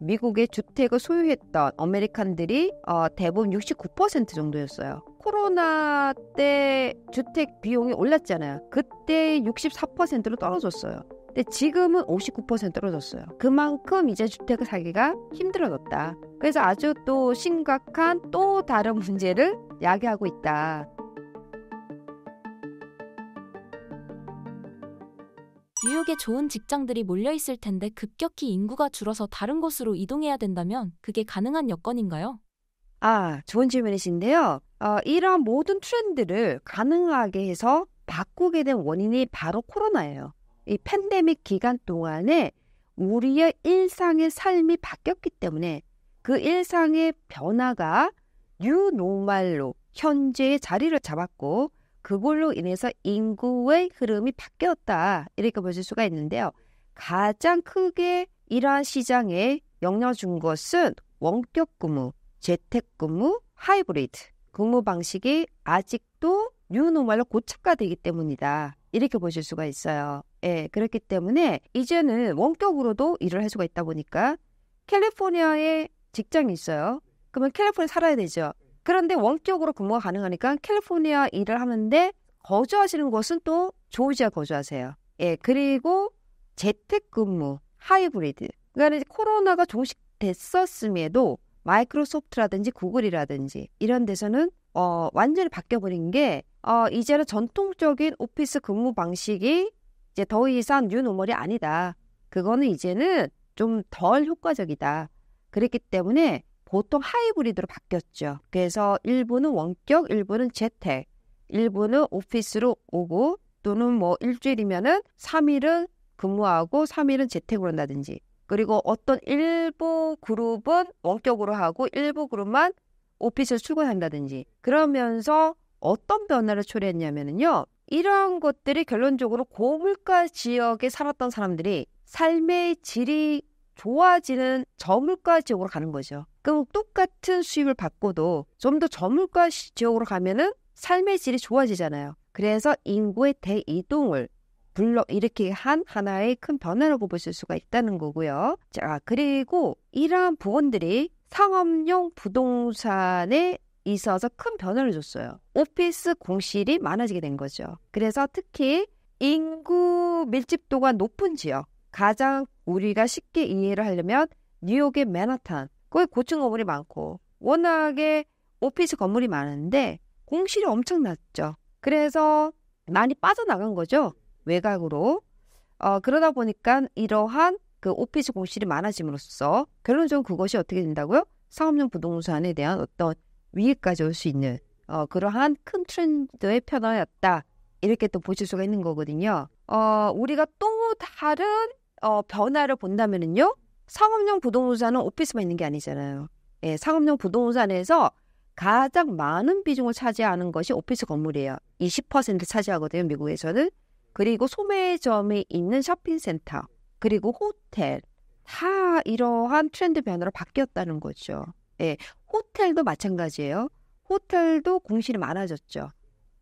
미국의 주택을 소유했던 아메리칸들이 어, 대부분 69% 정도였어요. 코로나 때 주택 비용이 올랐잖아요. 그때 64%로 떨어졌어요. 근데 지금은 59% 떨어졌어요. 그만큼 이제 주택을 사기가 힘들어졌다. 그래서 아주 또 심각한 또 다른 문제를 야기하고 있다. 뉴욕에 좋은 직장들이 몰려 있을 텐데 급격히 인구가 줄어서 다른 곳으로 이동해야 된다면 그게 가능한 여건인가요? 아, 좋은 질문이신데요. 어, 이런 모든 트렌드를 가능하게 해서 바꾸게 된 원인이 바로 코로나예요. 이 팬데믹 기간 동안에 우리의 일상의 삶이 바뀌었기 때문에 그 일상의 변화가 뉴노말로 현재의 자리를 잡았고 그걸로 인해서 인구의 흐름이 바뀌었다 이렇게 보실 수가 있는데요. 가장 크게 이러한 시장에 영향 준 것은 원격 근무, 재택 근무, 하이브리드 근무 방식이 아직도 뉴노멀로 고착화되기 때문이다. 이렇게 보실 수가 있어요. 예, 그렇기 때문에 이제는 원격으로도 일을 할 수가 있다 보니까 캘리포니아에 직장이 있어요. 그러면 캘리포니아 살아야 되죠. 그런데 원격으로 근무가 가능하니까 캘리포니아 일을 하는데 거주하시는 곳은 또 조지아 거주하세요. 예, 그리고 재택근무, 하이브리드. 그러니까 코로나가 종식됐었음에도 마이크로소프트라든지 구글이라든지 이런 데서는 어, 완전히 바뀌어버린 게 어, 이제는 전통적인 오피스 근무 방식이 이제 더 이상 뉴노멀이 아니다. 그거는 이제는 좀 덜 효과적이다. 그랬기 때문에 보통 하이브리드로 바뀌었죠. 그래서 일부는 원격, 일부는 재택, 일부는 오피스로 오고 또는 뭐 일주일이면은 3일은 근무하고 3일은 재택으로 한다든지 그리고 어떤 일부 그룹은 원격으로 하고 일부 그룹만 오피스로 출근한다든지 그러면서 어떤 변화를 초래했냐면요. 이러한 것들이 결론적으로 고물가 지역에 살았던 사람들이 삶의 질이 좋아지는 저물가 지역으로 가는 거죠. 그럼 똑같은 수입을 받고도 좀 더 저물가 지역으로 가면은 삶의 질이 좋아지잖아요. 그래서 인구의 대이동을 불러 이렇게 한 하나의 큰 변화라고 보실 수가 있다는 거고요. 자, 그리고 이러한 부분들이 상업용 부동산에 있어서 큰 변화를 줬어요. 오피스 공실이 많아지게 된 거죠. 그래서 특히 인구 밀집도가 높은 지역, 가장 우리가 쉽게 이해를 하려면 뉴욕의 맨하탄, 거기 고층 건물이 많고 워낙에 오피스 건물이 많은데 공실이 엄청 났죠. 그래서 많이 빠져나간 거죠. 외곽으로. 어, 그러다 보니까 이러한 그 오피스 공실이 많아짐으로써 결론적으로 그것이 어떻게 된다고요? 상업용 부동산에 대한 어떤 위기까지 올 수 있는 어, 그러한 큰 트렌드의 변화였다. 이렇게 또 보실 수가 있는 거거든요. 어, 우리가 또 다른 어, 변화를 본다면은요. 상업용 부동산은 오피스만 있는 게 아니잖아요. 예, 상업용 부동산에서 가장 많은 비중을 차지하는 것이 오피스 건물이에요. 20% 차지하거든요, 미국에서는. 그리고 소매점이 있는 쇼핑센터, 그리고 호텔. 다 이러한 트렌드 변화로 바뀌었다는 거죠. 예, 호텔도 마찬가지예요. 호텔도 공실이 많아졌죠.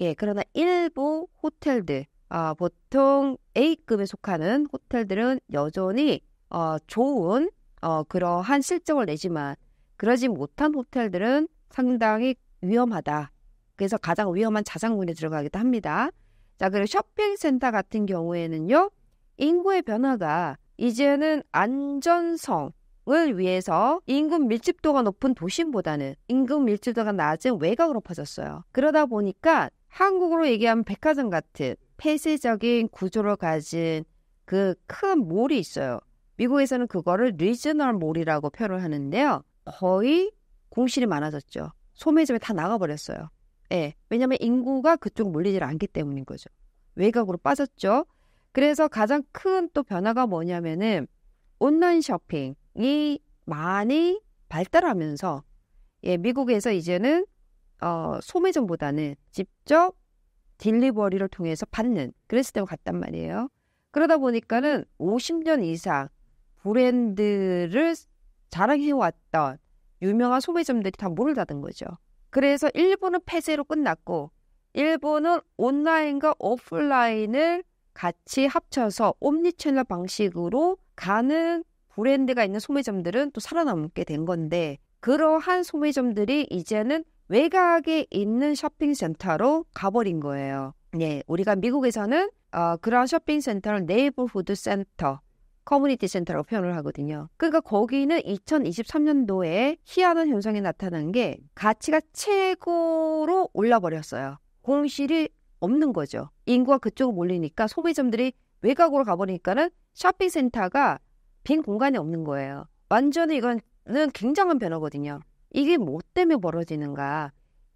예, 그러나 일부 호텔들, 아, 보통 A급에 속하는 호텔들은 여전히 어, 좋은 어, 그러한 실적을 내지만 그러지 못한 호텔들은 상당히 위험하다. 그래서 가장 위험한 자산군에 들어가기도 합니다. 자, 그리고 쇼핑센터 같은 경우에는요, 인구의 변화가 이제는 안전성, 을 위해서 인구 밀집도가 높은 도심보다는 인구 밀집도가 낮은 외곽으로 퍼졌어요. 그러다 보니까 한국으로 얘기하면 백화점 같은 폐쇄적인 구조를 가진 그 큰 몰이 있어요. 미국에서는 그거를 리저널 몰이라고 표현하는데요. 을 거의 공실이 많아졌죠. 소매점에 다 나가버렸어요. 예. 왜냐하면 인구가 그쪽 몰리질 않기 때문인 거죠. 외곽으로 빠졌죠. 그래서 가장 큰 또 변화가 뭐냐면은 온라인 쇼핑이 많이 발달하면서 예, 미국에서 이제는 어, 소매점보다는 직접 딜리버리를 통해서 받는 그랬을 때문 갔단 말이에요. 그러다 보니까는 50년 이상 브랜드를 자랑해왔던 유명한 소매점들이 다 문을 닫은 거죠. 그래서 일부는 폐쇄로 끝났고 일본은 온라인과 오프라인을 같이 합쳐서 옴니채널 방식으로 가는 브랜드가 있는 소매점들은 또 살아남게 된 건데 그러한 소매점들이 이제는 외곽에 있는 쇼핑센터로 가버린 거예요. 예, 우리가 미국에서는 어, 그러한 쇼핑센터를 네이버후드 센터 커뮤니티 센터라고 표현을 하거든요. 그러니까 거기는 2023년도에 희한한 현상이 나타난 게 가치가 최고로 올라버렸어요. 공실이 없는 거죠. 인구가 그쪽으로 몰리니까 소비점들이 외곽으로 가버리니까는 쇼핑센터가 빈 공간이 없는 거예요. 완전히 이거는 굉장한 변화거든요. 이게 뭐 때문에 벌어지는가?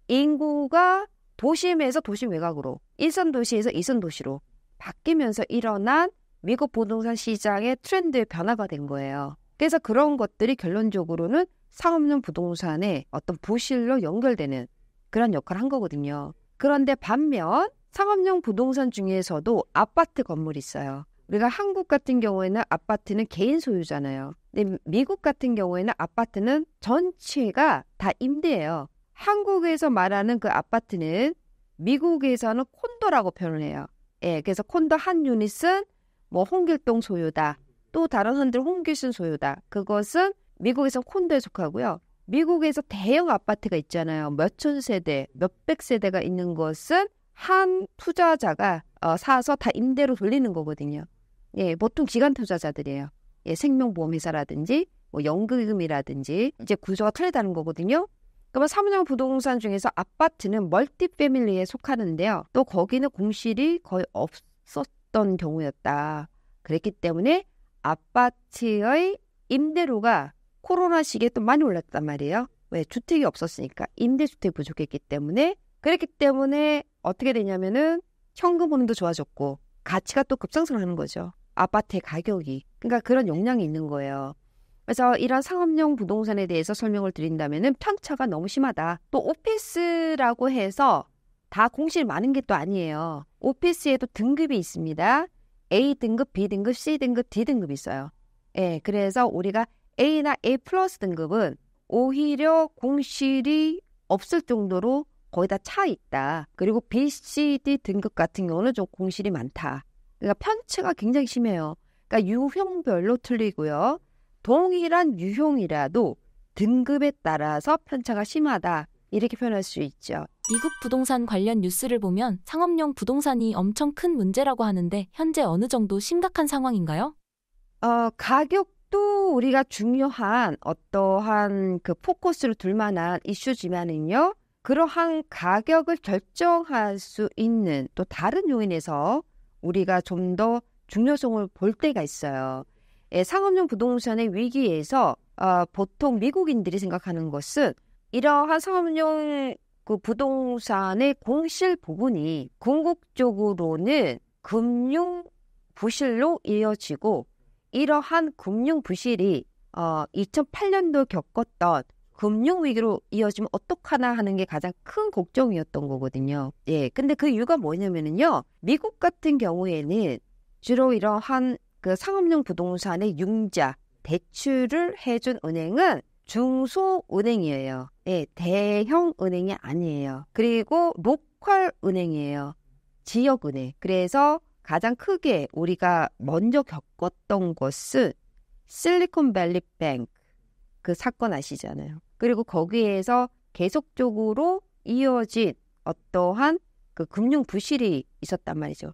인구가 도심에서 도심 외곽으로, 일선 도시에서 이선 도시로 바뀌면서 일어난 미국 부동산 시장의 트렌드의 변화가 된 거예요. 그래서 그런 것들이 결론적으로는 상업용 부동산의 어떤 부실로 연결되는 그런 역할을 한 거거든요. 그런데 반면 상업용 부동산 중에서도 아파트 건물이 있어요. 우리가 한국 같은 경우에는 아파트는 개인 소유잖아요. 근데 미국 같은 경우에는 아파트는 전체가 다 임대예요. 한국에서 말하는 그 아파트는 미국에서는 콘도라고 표현을 해요. 예, 그래서 콘도 한 유닛은 뭐 홍길동 소유다. 또 다른 한들 홍길순 소유다. 그것은 미국에서 콘도에 속하고요. 미국에서 대형 아파트가 있잖아요. 몇천 세대, 몇백 세대가 있는 것은 한 투자자가 어, 사서 다 임대로 돌리는 거거든요. 예, 보통 기간 투자자들이에요. 예, 생명보험회사라든지 뭐 연금이라든지 이제 구조가 틀리다는 거거든요. 그러면 사무용 부동산 중에서 아파트는 멀티패밀리에 속하는데요. 또 거기는 공실이 거의 없었 없었던 경우였다. 그랬기 때문에 아파트의 임대료가 코로나 시기에 또 많이 올랐단 말이에요. 왜 주택이 없었으니까 임대주택이 부족했기 때문에 그랬기 때문에 어떻게 되냐면은 현금 보는도 좋아졌고 가치가 또 급상승하는 거죠. 아파트의 가격이 그러니까 그런 영량이 있는 거예요. 그래서 이런 상업용 부동산에 대해서 설명을 드린다면은 편차가 너무 심하다. 또 오피스라고 해서 다 공실 많은 게 또 아니에요. 오피스에도 등급이 있습니다. A등급, B등급, C등급, D등급이 있어요. 예, 그래서 우리가 A나 A 플러스 등급은 오히려 공실이 없을 정도로 거의 다 차 있다. 그리고 B, C, D 등급 같은 경우는 좀 공실이 많다. 그러니까 편차가 굉장히 심해요. 그러니까 유형별로 틀리고요. 동일한 유형이라도 등급에 따라서 편차가 심하다. 이렇게 표현할 수 있죠. 미국 부동산 관련 뉴스를 보면 상업용 부동산이 엄청 큰 문제라고 하는데 현재 어느 정도 심각한 상황인가요? 어, 가격도 우리가 중요한 어떠한 그포커스로둘 만한 이슈지만은요. 그러한 가격을 결정할 수 있는 또 다른 요인에서 우리가 좀 더 중요성을 볼 때가 있어요. 예, 상업용 부동산의 위기에서 어, 보통 미국인들이 생각하는 것은 이러한 상업용 그 부동산의 공실 부분이 궁극적으로는 금융 부실로 이어지고 이러한 금융 부실이 어, 2008년도 겪었던 금융 위기로 이어지면 어떡하나 하는 게 가장 큰 걱정이었던 거거든요. 예. 근데 그 이유가 뭐냐면은요. 미국 같은 경우에는 주로 이러한 그 상업용 부동산의 융자, 대출을 해준 은행은 중소은행이에요. 예, 대형 은행이 아니에요. 그리고 로컬 은행이에요. 지역은행. 그래서 가장 크게 우리가 먼저 겪었던 것은 실리콘밸리 뱅크 그 사건 아시잖아요. 그리고 거기에서 계속적으로 이어진 어떠한 그 금융 부실이 있었단 말이죠.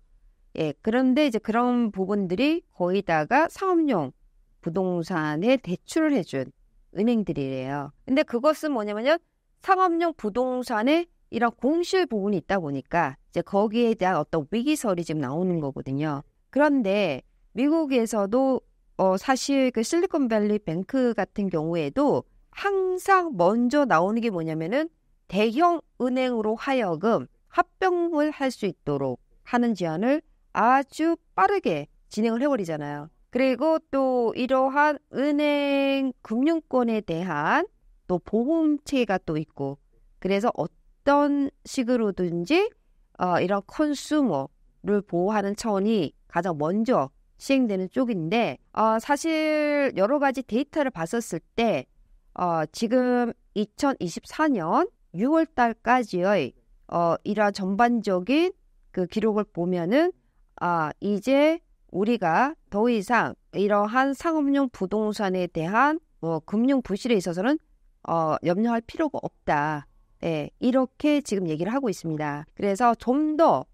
예, 그런데 이제 그런 부분들이 거의다가 사업용 부동산에 대출을 해준 은행들이래요. 근데 그것은 뭐냐면요. 상업용 부동산에 이런 공실 부분이 있다 보니까 이제 거기에 대한 어떤 위기설이 지금 나오는 거거든요. 그런데 미국에서도 어 사실 그 실리콘밸리 뱅크 같은 경우에도 항상 먼저 나오는 게 뭐냐면은 대형 은행으로 하여금 합병을 할 수 있도록 하는 제안을 아주 빠르게 진행을 해버리잖아요. 그리고 또 이러한 은행 금융권에 대한 또 보험체가 또 있고 그래서 어떤 식으로든지 어, 이런 컨슈머를 보호하는 차원이 가장 먼저 시행되는 쪽인데 어, 사실 여러 가지 데이터를 봤었을 때 어, 지금 2024년 6월 달까지의 어, 이러한 전반적인 그 기록을 보면은 아 이제 우리가 더 이상 이러한 상업용 부동산에 대한 뭐 금융 부실에 있어서는 어, 염려할 필요가 없다. 예, 이렇게 지금 얘기를 하고 있습니다. 그래서 좀더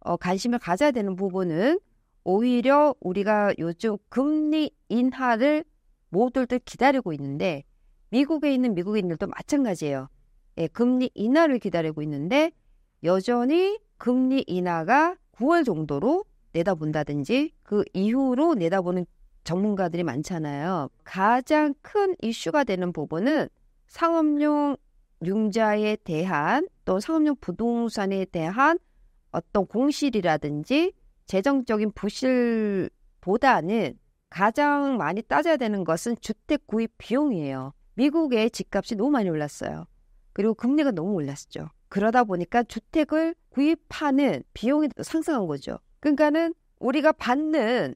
어, 관심을 가져야 되는 부분은 오히려 우리가 요즘 금리 인하를 모두들 기다리고 있는데 미국에 있는 미국인들도 마찬가지예요. 예, 금리 인하를 기다리고 있는데 여전히 금리 인하가 9월 정도로 내다본다든지 그 이후로 내다보는 전문가들이 많잖아요. 가장 큰 이슈가 되는 부분은 상업용 융자에 대한 또 상업용 부동산에 대한 어떤 공실이라든지 재정적인 부실보다는 가장 많이 따져야 되는 것은 주택 구입 비용이에요. 미국의 집값이 너무 많이 올랐어요. 그리고 금리가 너무 올랐죠. 그러다 보니까 주택을 구입하는 비용이 상승한 거죠. 그러니까는 우리가 받는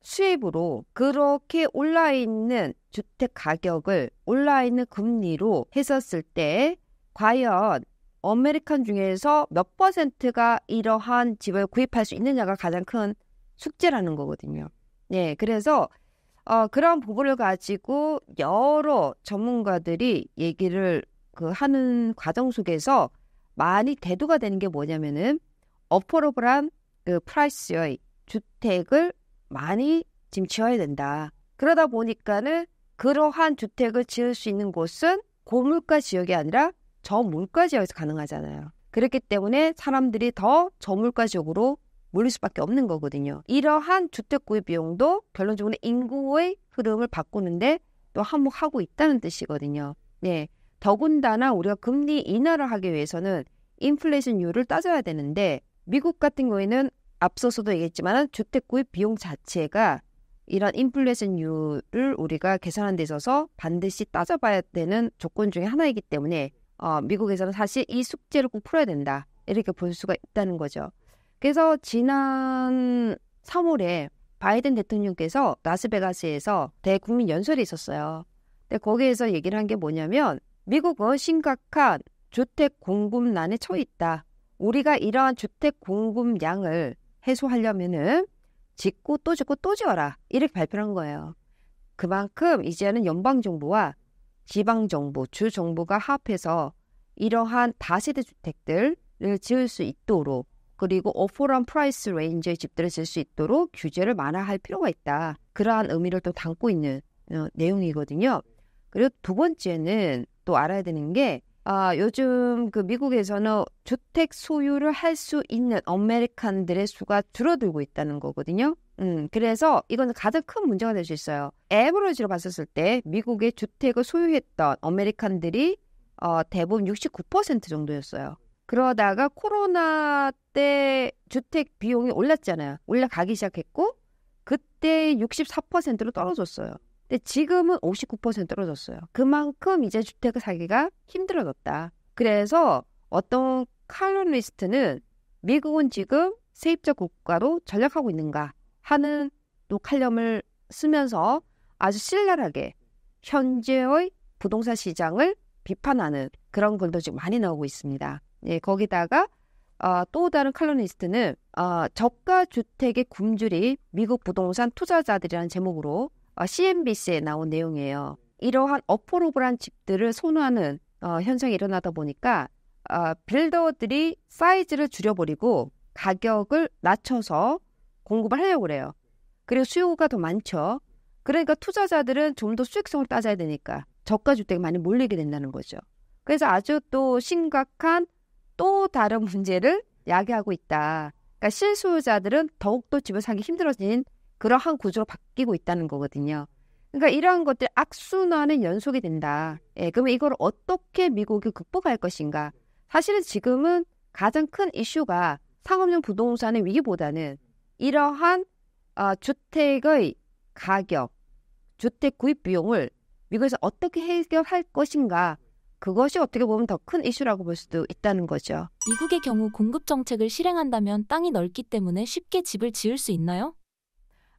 수입으로 그렇게 올라 있는 주택 가격을 올라 있는 금리로 했었을 때 과연 아메리칸 중에서 몇 퍼센트가 이러한 집을 구입할 수 있느냐가 가장 큰 숙제라는 거거든요. 네, 그래서 어, 그런 부분을 가지고 여러 전문가들이 얘기를 그 하는 과정 속에서 많이 대두가 되는 게 뭐냐면은 어포러블한 그 프라이스의 주택을 많이 지금 지어야 된다. 그러다 보니까는 그러한 주택을 지을 수 있는 곳은 고물가 지역이 아니라 저물가 지역에서 가능하잖아요. 그렇기 때문에 사람들이 더 저물가 지역으로 몰릴 수밖에 없는 거거든요. 이러한 주택 구입 비용도 결론적으로 인구의 흐름을 바꾸는데 또 한몫하고 있다는 뜻이거든요. 네. 더군다나 우리가 금리 인하를 하기 위해서는 인플레이션율을 따져야 되는데 미국 같은 경우에는 앞서서도 얘기했지만 주택 구입 비용 자체가 이런 인플레이션율을 우리가 계산하는 데 있어서 반드시 따져봐야 되는 조건 중에 하나이기 때문에 어, 미국에서는 사실 이 숙제를 꼭 풀어야 된다 이렇게 볼 수가 있다는 거죠. 그래서 지난 3월에 바이든 대통령께서 라스베가스에서 대국민 연설이 있었어요. 근데 거기에서 얘기를 한 게 뭐냐면 미국은 심각한 주택 공급난에 처해 있다. 우리가 이러한 주택 공급량을 해소하려면은 짓고 또 짓고 또 지어라 이렇게 발표를 한 거예요. 그만큼 이제는 연방 정부와 지방 정부, 주 정부가 합해서 이러한 다세대 주택들을 지을 수 있도록 그리고 어포런 프라이스 레인지의 집들을 지을 수 있도록 규제를 완화할 필요가 있다. 그러한 의미를 또 담고 있는 어, 내용이거든요. 그리고 두 번째는 또 알아야 되는 게 아, 요즘 그 미국에서는 주택 소유를 할 수 있는 아메리칸들의 수가 줄어들고 있다는 거거든요. 음, 그래서 이건 가장 큰 문제가 될 수 있어요. 에버러지로 봤었을 때 미국의 주택을 소유했던 아메리칸들이 어, 대부분 69% 정도였어요. 그러다가 코로나 때 주택 비용이 올랐잖아요. 올라가기 시작했고 그때 64%로 떨어졌어요. 근데 지금은 59% 떨어졌어요. 그만큼 이제 주택 사기가 힘들어졌다. 그래서 어떤 칼럼리스트는 미국은 지금 세입자 국가로 전락하고 있는가 하는 또 칼럼을 쓰면서 아주 신랄하게 현재의 부동산 시장을 비판하는 그런 글도 지금 많이 나오고 있습니다. 예, 거기다가 어, 또 다른 칼럼니스트는 어, 저가 주택의 굶주리 미국 부동산 투자자들이라는 제목으로 어, CNBC에 나온 내용이에요. 이러한 어포로브란 집들을 선호하는 어, 현상이 일어나다 보니까 어, 빌더들이 사이즈를 줄여버리고 가격을 낮춰서 공급을 하려고 그래요. 그리고 수요가 더 많죠. 그러니까 투자자들은 좀 더 수익성을 따져야 되니까 저가 주택에 많이 몰리게 된다는 거죠. 그래서 아주 또 심각한 또 다른 문제를 야기하고 있다. 그러니까 실수요자들은 더욱더 집을 사기 힘들어진 그러한 구조로 바뀌고 있다는 거거든요. 그러니까 이러한 것들 악순환은 연속이 된다. 예, 그러면 이걸 어떻게 미국이 극복할 것인가? 사실은 지금은 가장 큰 이슈가 상업용 부동산의 위기보다는 이러한 어, 주택의 가격, 주택 구입 비용을 미국에서 어떻게 해결할 것인가 그것이 어떻게 보면 더 큰 이슈라고 볼 수도 있다는 거죠. 미국의 경우 공급 정책을 실행한다면 땅이 넓기 때문에 쉽게 집을 지을 수 있나요?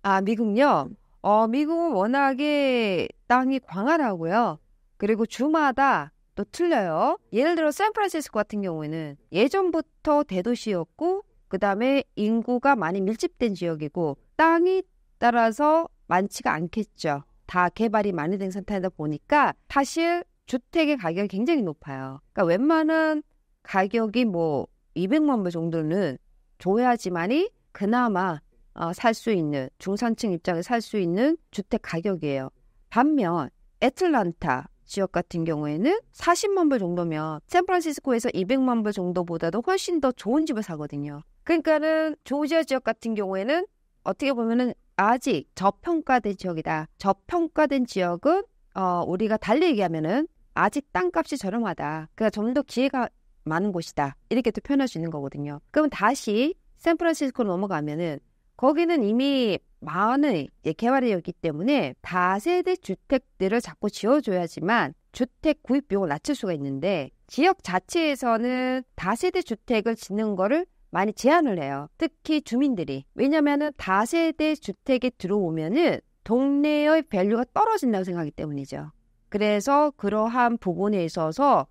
아, 미국요? 어, 미국은 워낙에 땅이 광활하고요. 그리고 주마다 또 틀려요. 예를 들어 샌프란시스코 같은 경우에는 예전부터 대도시였고 그다음에 인구가 많이 밀집된 지역이고 땅이 따라서 많지가 않겠죠. 다 개발이 많이 된 상태다 보니까 사실 주택의 가격이 굉장히 높아요. 그러니까 웬만한 가격이 뭐 200만 불 정도는 줘야지만이 그나마 어, 살 수 있는 중산층 입장에 살 수 있는 주택 가격이에요. 반면 애틀란타 지역 같은 경우에는 40만 불 정도면 샌프란시스코에서 200만 불 정도보다도 훨씬 더 좋은 집을 사거든요. 그러니까는 조지아 지역 같은 경우에는 어떻게 보면은 아직 저평가된 지역이다. 저평가된 지역은 어, 우리가 달리 얘기하면은 아직 땅값이 저렴하다. 그러니까 좀 더 기회가 많은 곳이다. 이렇게 또 표현할 수 있는 거거든요. 그럼 다시 샌프란시스코로 넘어가면은 거기는 이미 마흔을 개발해었기 때문에 다세대 주택들을 자꾸 지어줘야지만 주택 구입 비용을 낮출 수가 있는데 지역 자체에서는 다세대 주택을 짓는 거를 많이 제한을 해요. 특히 주민들이. 왜냐면은 다세대 주택에 들어오면은 동네의 밸류가 떨어진다고 생각하기 때문이죠. 그래서 그러한 부분에 있어서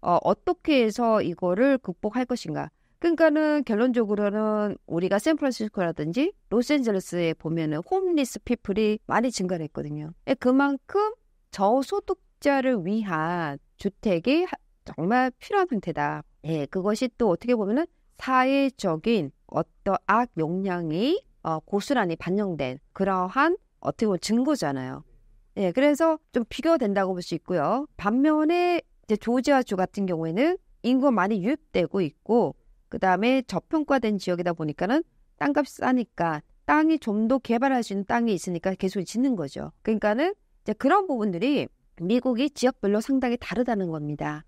어, 어떻게 해서 이거를 극복할 것인가. 그러니까는 결론적으로는 우리가 샌프란시스코라든지 로스앤젤레스에 보면은 홈리스 피플이 많이 증가를 했거든요. 예, 그만큼 저소득자를 위한 주택이 정말 필요한 상태다. 예, 그것이 또 어떻게 보면은 사회적인 어떤 악 역량이 어, 고스란히 반영된 그러한 어떻게 보면 증거잖아요. 예, 그래서 좀 비교가 된다고 볼 수 있고요. 반면에 이제 조지아주 같은 경우에는 인구 많이 유입되고 있고 그 다음에 저평가된 지역이다 보니까는 땅값이 싸니까 땅이 좀 더 개발할 수 있는 땅이 있으니까 계속 짓는 거죠. 그러니까는 이제 그런 부분들이 미국이 지역별로 상당히 다르다는 겁니다.